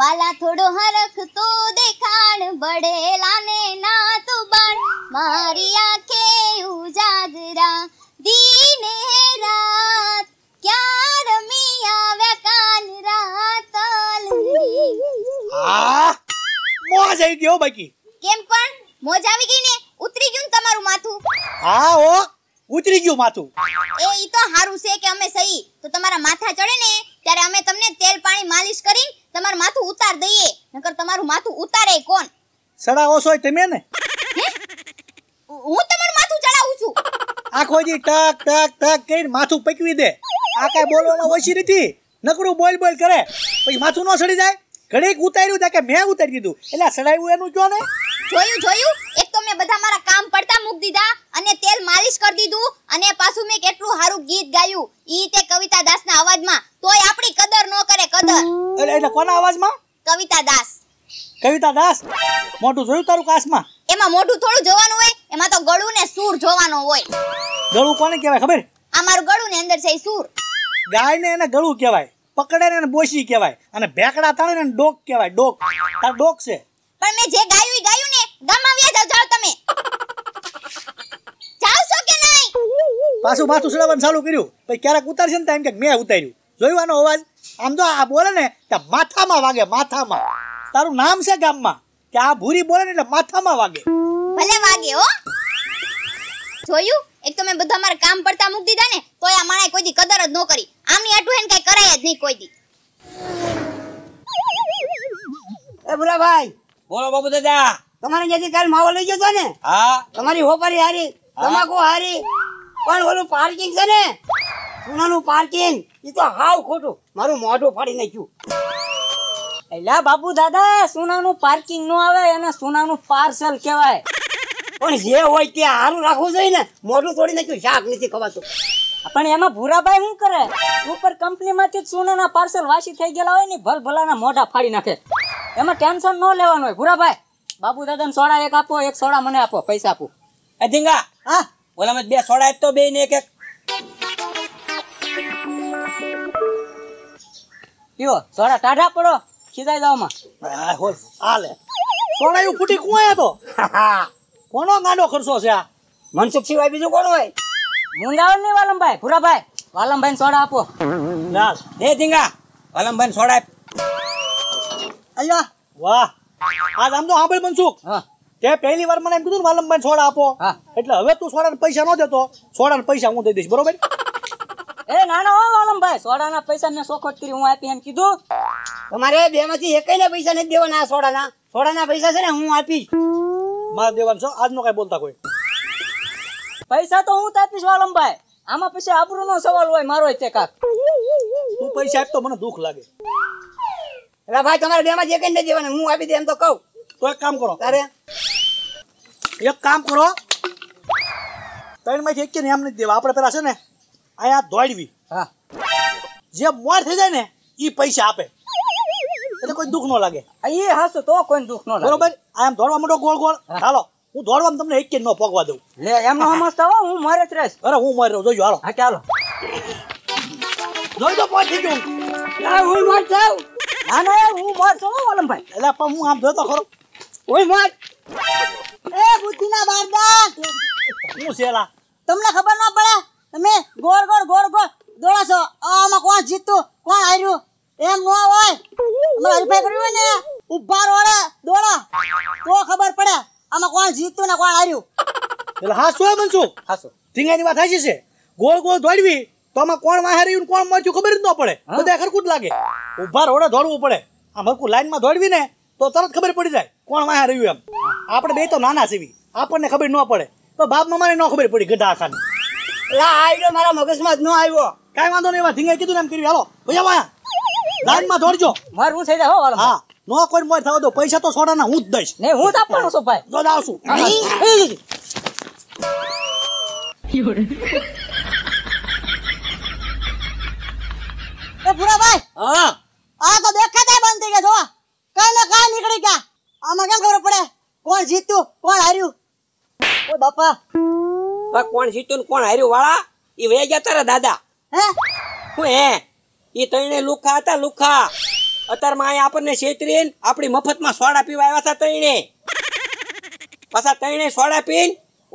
વાલા થોડો હરખ તો દેખાણ બડેલા ને ના તો મારી આંખે ઉજાગરા દીને રાત ક્યાં રમી આવ્યા કાલ રાત આ મોજ આવી ગયો બાકી કેમ પણ મોજ આવી ગઈ ને ઉતરી ગયું તમારું માથું હા ઓ ઉતરી ગયું માથું એ ઈ તો સારું છે કે અમે સહી તો તમારા માથા ચડે ને ત્યારે અમે તમને તેલ પાણી માલિશ કરી તમારું માથું ઉતાર દઈએ નકર તમારું માથું ઉતારે કોણ સડાવો છો તમે ને હું તમારું માથું ચડાવું છું આખો જી ટક ટક ટક કરીને માથું પકવી દે આ કઈ બોલવામાં ઓછી નથી નકરું બોલ બોલ કરે પછી માથું ન સડી જાય ઘડીક ઉતાર્યું તા કે મેં ઉતારી દીધું એટલે સડાયું એનું જો ને જોયું જોયું એક તો મેં બધા મારા કામ પડતા મૂકી દીધા અને તેલ માલિશ કરી દીધું અને પાછું મેં કેટલું સારું ગીત ગાયું ઈ તે કવિતા દાસના અવાજમાં તોય આપણી કદર નો કરે કદર એટલે એટલે કોના અવાજમાં કવિતા દાસ કવિતા દાસ મોઢું જોયું તારું કાસમાં એમાં મોઢું થોડું જોવાનું હોય એમાં તો ગળું ને સૂર જોવાનો હોય ગળું કોને કહેવાય ખબર આ મારું ગળું ને અંદર છે સૂર ગાયને એને ગળું કહેવાય પકડે ને બોસી કહેવાય અને ભેકડા તાણે ને ડોક કહેવાય ડોક તાર ડોક છે પણ મેં જે ગાયું ગામમાં વ્યા જાવ જાવ તમે જાવ કે નહીં પાછું માથું ચડાવવાનું ચાલુ કર્યું પછી ક્યારેક ઉતારશે ને ટાઈમ કે મેં ઉતાર્યું જોયું આનો અવાજ આમ તો આ બોલે ને ત્યાં માથામાં વાગે માથામાં તારું નામ છે ગામમાં કે આ ભૂરી બોલે ને એટલે માથામાં વાગે ભલે વાગે હો જોયું એક તો મેં બધા મારા કામ પડતા મૂકી દીધા ને તો આ માણે કોઈ દી કદર જ ન કરી આમની આટું હે કઈ કરાય જ નહીં કોઈ દી એ બુરા ભાઈ બોલો બાબુ દાદા તમારે જ્યાંથી કાલ માવો લઈ જતો ને હા તમારી હોપારી હારી તમાકુ હારી પણ ઓલું પાર્કિંગ છે ને સોનાનું પાર્કિંગ એ તો હાવ ખોટું મારું મોઢું ફાડી નાખ્યું એલા બાપુ દાદા સોનાનું પાર્કિંગ નો આવે એને સોનાનું પાર્સલ કહેવાય પણ જે હોય તે સારું રાખવું જોઈએ ને મોઢું તોડી નાખ્યું શાક નથી ખવાતું પણ એમાં ભૂરાભાઈ શું કરે ઉપર કંપનીમાંથી સોનાના પાર્સલ વાસી થઈ ગયેલા હોય ને ભલ ભલાના મોઢા ફાડી નાખે એમાં ટેન્શન ન લેવાનું હોય ભૂરાભાઈ બાપુ દાદાને સોડા એક આપો એક સોડા મને આપો પૈસા આપો એ ધીંગા હા ઓલામાં બે સોડા તો બે ને એક એક પીઓ સોડા ટાઢા પડો ખીજાઈ જાવમાં હા હાલે સોડા એવું ફૂટી કુવાય તો કોનો ગાંડો ખર્ચો છે આ મનસુખ સિવાય બીજું કોણ હોય મુંગાવન નહીં વાલમભાઈ ભૂરાભાઈ વાલમભાઈ ને સોડા આપો લાલ એ ધીંગા વાલમભાઈ સોડા આપ અલ્યા વાહ આજ આમ સાંભળ મનસુખ તે પહેલી વાર મને એમ કીધું વાલમભાઈ સોડા આપો એટલે હવે તું સોડા પૈસા ન દેતો સોડા પૈસા હું દઈ દઈશ બરોબર એ નાનો વાલમભાઈ સોડા ના પૈસા મેં સોખોટ કરી હું આપી એમ કીધું તમારે બે માંથી એકને પૈસા નથી દેવાના સોડા ના સોડા ના પૈસા છે ને હું આપીશ મારે દેવાનું છો આજ આજનો કઈ બોલતા કોઈ પૈસા તો હું તાપીશ વાલમભાઈ આમાં પછી આપણો નો સવાલ હોય મારો તે કાક તું પૈસા આપતો મને દુઃખ લાગે એટલે ભાઈ તમારે બે માં જે કઈ દેવાનું હું આપી દે એમ તો કહું તો એક કામ કરો તારે એક કામ કરો ત્રણ માંથી એક ને એમ નથી દેવા આપણે પેલા છે ને અહીંયા દોડવી હા જે મોર થઈ જાય ને એ પૈસા આપે એટલે કોઈ દુઃખ ન લાગે એ હાસો તો કોઈ દુઃખ ન લાગે બરોબર આમ દોડવા મોટો ગોળ ગોળ ચાલો હું દોડવામાં તમને એક ન પગવા દઉં લે એમ ન સમજતા હો હું મારે જ રહીશ અરે હું મારે જોજો હાલો હા ચાલો જોઈ તો પહોંચી ગયું હું માર જાઉં ના હું મોર છો ઓલમભાઈ એટલે પણ હું આમ જોતો ખરો ઓય મોર એ બુદ્ધિના બારદા હું સેલા તમને ખબર ન પડે તમે ગોળ ગોળ ગોળ ગોળ દોડો છો આમાં કોણ જીતું કોણ હાર્યું એમ ન હોય અમે હરીફાઈ કરવી હોય ને ઉભા રોડે દોડો તો ખબર પડે આમાં કોણ જીતતું ને કોણ હાર્યું એટલે હાસો મનસુ હાસો ધીંગાની વાત હાજી છે ગોળ ગોળ દોડવી તો આમાં કોણ વાહર્યું કોણ મચ્યું ખબર જ ન પડે બધા ખરખું લાગે ઉભા રોડે દોડવું પડે આમ હરખું લાઈનમાં દોડવી ને તો તરત ખબર પડી જાય કોણ રહ્યું એમ આપણે બે તો નાના સીવી આપણને ખબર ન પડે તો બાપ મામાને ન ખબર પડી ગઢા આખાને મારા મગજમાં જ ન આવ્યો કઈ વાંધો નહીં એવા ધીંગાઈ કીધું એમ કર્યું હાલો ભૈયા વાયા લાઈનમાં દોડજો મારે હું થઈ જાય હો હા નો કોઈ મોય થવા દો પૈસા તો સોડાના હું જ દઈશ નહીં હું જ આપવાનો છું ભાઈ જો આવશું એ ભૂરાભાઈ હા આ તો દેખાતા બંધ થઈ ગયા જો કઈ ને નીકળી ગયા આમાં કેમ ખબર પડે કોણ જીત્યું કોણ હાર્યું ઓ બાપા બા કોણ જીત્યું કોણ હાર્યું વાળા એ વે ગયા તારા દાદા હે હું હે એ તણે લુખા હતા લુખા અત્યારમાં અહીંયા આપણને છેતરીને આપણી મફતમાં સોડા પીવા આવ્યા હતા તઈને પાછા તઈને સોડા પીન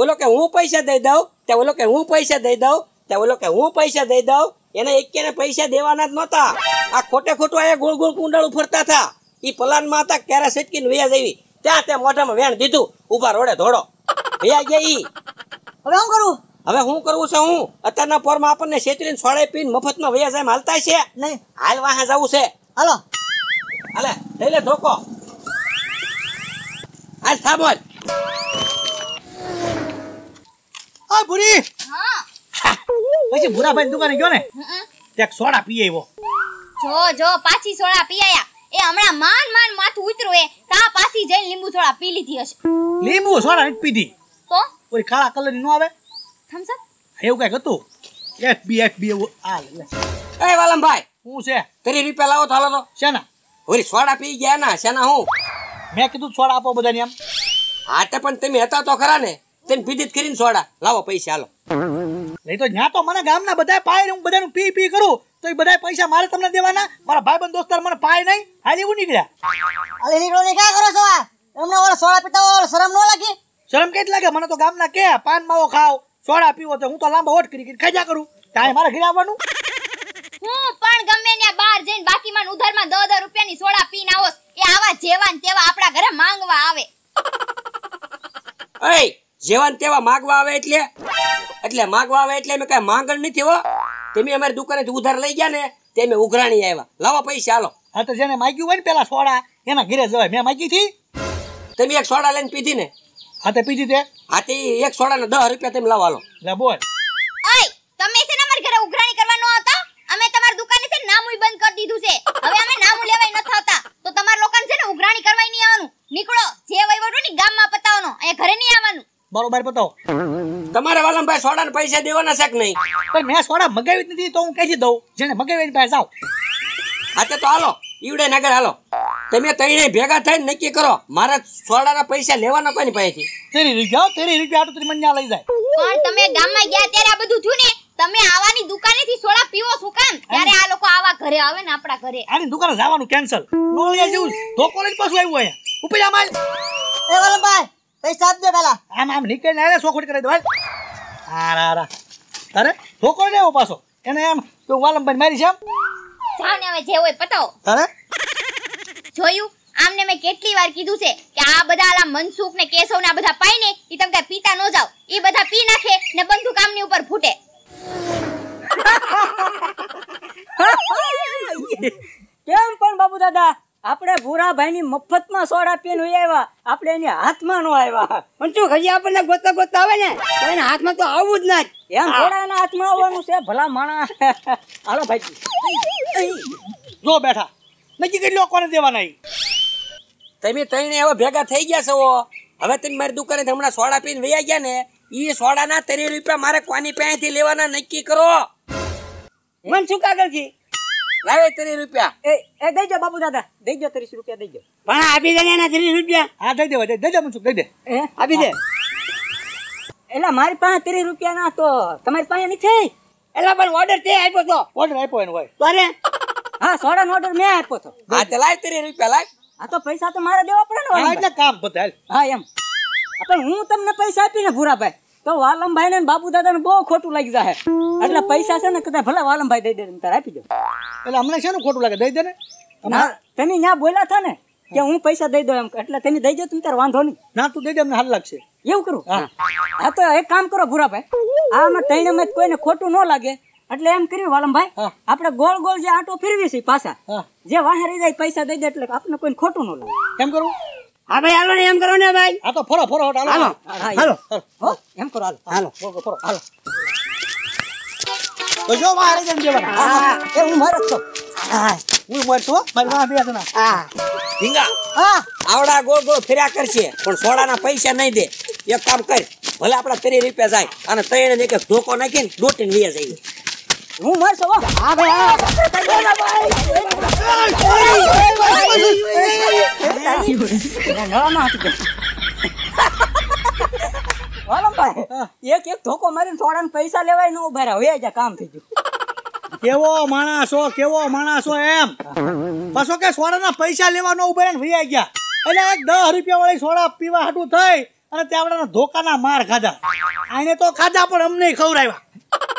ઓલો કે હું પૈસા દઈ દઉં તે ઓલો કે હું પૈસા દઈ દઉં તે ઓલો કે હું પૈસા દઈ દઉં એને એકેને પૈસા દેવાના જ નહોતા આ ખોટે ખોટું અહીંયા ગોળ ગોળ કુંડાળું ફરતા હતા એ પલાનમાં હતા ક્યારે સટકીને વ્યા જેવી ત્યાં ત્યાં મોઢામાં વેણ દીધું ઉભા રોડે ધોડો વ્યા ગયા ઈ હવે હું કરું હવે હું કરવું છે હું અત્યારના પોરમાં આપણને છેતરીને છોડે પીને મફતમાં વ્યા જાય હાલતા છે નહીં હાલ વાહા જવું છે હાલો હાલે લઈ લે ધોકો હાલ થામો આ ભૂરી હા પછી ભૂરાભાઈ દુકાને ગયો ને ત્યાં સોડા પી આવ્યો જો જો પાછી સોડા પી આયા એ હમણાં માન માન માથું ઉતરો એ તા પાછી જઈને લીંબુ સોડા પી લીધી હશે લીંબુ સોડા નથી પીધી તો ઓલી કાળા કલર નો આવે થમ અપ એવું કઈક હતું એફબી એફબી એવું આ એ ભાઈ હું છે તરી રૂપિયા લાવો થાલો તો શેના ઓરી સોડા પી ગયા ના શેના હું મેં કીધું સોડા આપો બધાને એમ હા તે પણ તમે હતા તો ખરા ને તેને પીધી કરીને સોડા લાવો પૈસા હાલો નહીં તો જ્યાં તો મને ગામના બધા પાય હું બધાનું પી પી કરું તો એ બધા પૈસા મારે તમને દેવાના મારા ભાઈ બંધ દોસ્તાર મને પાય નહીં હાલી એવું નીકળ્યા અરે નીકળો ને ક્યાં કરો છો આ તમને ઓલા સોડા પીતા ઓલા શરમ ન લાગે શરમ કેટ લાગે મને તો ગામના કે પાન માવો ખાવ સોડા પીવો તો હું તો લાંબો ઓટ કરી ખાઈ જા કરું તારે મારે ઘરે આવવાનું હું પણ ગમે ત્યાં બહાર જઈને બાકી માં ઉધાર માં 10 10 રૂપિયાની સોડા પીને આવો એ આવા જેવા ને તેવા આપણા ઘરે માંગવા આવે એય જેવા તેવા માગવા આવે એટલે એટલે માગવા આવે એટલે મેં કઈ માંગણ નથી હો તમે અમારી દુકાને ઉધાર લઈ ગયા ને તે મેં ઉઘરાણી આવ્યા લાવો પૈસા હાલો હા તો જેને માગ્યું હોય ને પેલા સોડા એના ઘરે જવાય મેં માગી હતી તમે એક સોડા લઈને પીધી ને હા તો પીધી તે હા તે એક ને દસ રૂપિયા તમે લાવો હાલો લે બોલ તમે છે ને અમારા ઉઘરાણી કરવાનો હતો અમે તમારી દુકાને નામ નામુય બંધ કરી દીધું છે હવે અમે બરોબર બતાવો તમારે વાલમભાઈ સોડા ને પૈસા દેવાના છે કે નહીં પણ મેં સોડા મગાવી જ નથી તો હું કહી દઉં જેને મગાવી પાસે જાઓ હા તો હાલો ઈવડે નગર હાલો તમે તઈને ભેગા થઈને નક્કી કરો મારા સોડાના પૈસા લેવાના કોની પાસેથી તેરી રૂપિયા તેરી રૂપિયા આટો મને ન્યા લઈ જાય પણ તમે ગામમાં ગયા ત્યારે આ બધું થયું ને તમે આવાની દુકાનેથી સોડા પીવો શું કામ ત્યારે આ લોકો આવા ઘરે આવે ને આપણા ઘરે આની દુકાને જવાનું કેન્સલ નોળિયા જેવું ધોકો લઈને પાછું આવ્યું અહીંયા ઉપજા માલ એ વાલમભાઈ પૈસા આપજે પેલા આમ આમ નીકળે ને સોખોડ કરી દે ભાઈ આરા આરા તારે ઠોકો લેવો પાછો એને એમ તું વાલમભાઈ મારી છે જાવ ને હવે જે હોય પતાવો તારે જોયું આમને મેં કેટલી વાર કીધું છે કે આ બધા આલા મનસુખ ને કેશવ ને આ બધા પાઈ ને એ તમે કઈ પીતા ન જાવ એ બધા પી નાખે ને બંધુ કામની ઉપર ફૂટે કેમ પણ બાબુ દાદા આપણે ભૂરા ભાઈ ની મફત માં સોડા પીને આવ્યા આપણે એની હાથમાં નો આવ્યા પણ શું ઘડી આપણને ગોતા ગોતા આવે ને તો એના હાથમાં તો આવવું જ ના એમ થોડા એના હાથમાં આવવાનું છે ભલા માણા હાલો ભાઈ જો બેઠા નક્કી કેટલી લોકોને દેવાના તમે ત્રણે હવે ભેગા થઈ ગયા છો હવે તમે મારી દુકાને હમણાં સોડા પીને વૈયા ગયા ને એ સોડાના ત્રીસ રૂપિયા મારે કોની પાસેથી લેવાના નક્કી કરો મન શું કાગળ છે લાવે ત્રીસ રૂપિયા એ દઈ દો બાબુ દાદા દઈ દો ત્રીસ રૂપિયા દઈ દો પણ આપી દે એના ત્રીસ રૂપિયા હા દઈ દે દઈ દે મનસુખ દઈ દે આપી દે એટલે મારી પાસે ત્રીસ રૂપિયા ના તો તમારી પાસે નથી એટલે પણ ઓર્ડર તે આપ્યો તો ઓર્ડર આપ્યો એનો હોય તો હા સોડા નો ઓર્ડર મેં આપ્યો તો હા તે લાય ત્રીસ રૂપિયા લાય હા તો પૈસા તો મારે દેવા પડે ને એટલે કામ બધા હા એમ પણ હું તમને પૈસા આપીને ભૂરાભાઈ તો વાલમભાઈ ને બાપુ દાદા ને બહુ ખોટું લાગી જાય એટલે પૈસા છે ને કદાચ ભલે વાલમભાઈ દઈ દે તારે આપી દો એટલે અમને છે ને ખોટું લાગે દઈ દે ને તમે ત્યાં બોલ્યા હતા ને કે હું પૈસા દઈ દઉં એમ એટલે તમે દઈ દો તમે વાંધો નહીં ના તું દઈ દે અમને હાલ લાગશે એવું કરું હા તો એક કામ કરો ભૂરાભાઈ આમાં ત્રણે મેં કોઈને ખોટું ન લાગે એટલે એમ કર્યું વાલમભાઈ આપણે ગોળ ગોળ જે આટો ફેરવી છે પાછા જે વાહે રહી જાય પૈસા દઈ દે એટલે આપણે કોઈ ખોટું ન લાગે એમ કરું હા ભાઈ હાલો ને એમ કરો ને ભાઈ આ તો ફરો ફરો હાલો હાલો હો એમ કરો હાલો હાલો ફરો હાલો તો જો માં હારી જમ જેવા એ હું મારો છો હા હું માર છો માર માં બે જણા હા ઢીંગા હા આવડા ગોળ ગોળ ફેર્યા કરશે પણ સોડાના પૈસા નહીં દે એક કામ કર ભલે આપડા 3 રૂપિયા જાય અને ત્રણ ધોકો નાખીને દોટીને વે જઈએ હું મર સવો હા ભાઈ એક એક ધોકો મારીને થોડા પૈસા લેવાય ન ઉભા રહ્યા હોય જા કામ થઈ ગયું કેવો માણસો કેવો માણસો એમ પાછો કે સોડા ના પૈસા લેવા ન ઉભા રહ્યા ભાઈ ગયા એટલે એક દસ રૂપિયા વાળી સોડા પીવા હાટું થઈ અને ત્યાં ધોકાના માર ખાધા આને તો ખાધા પણ અમને ખવડાવ્યા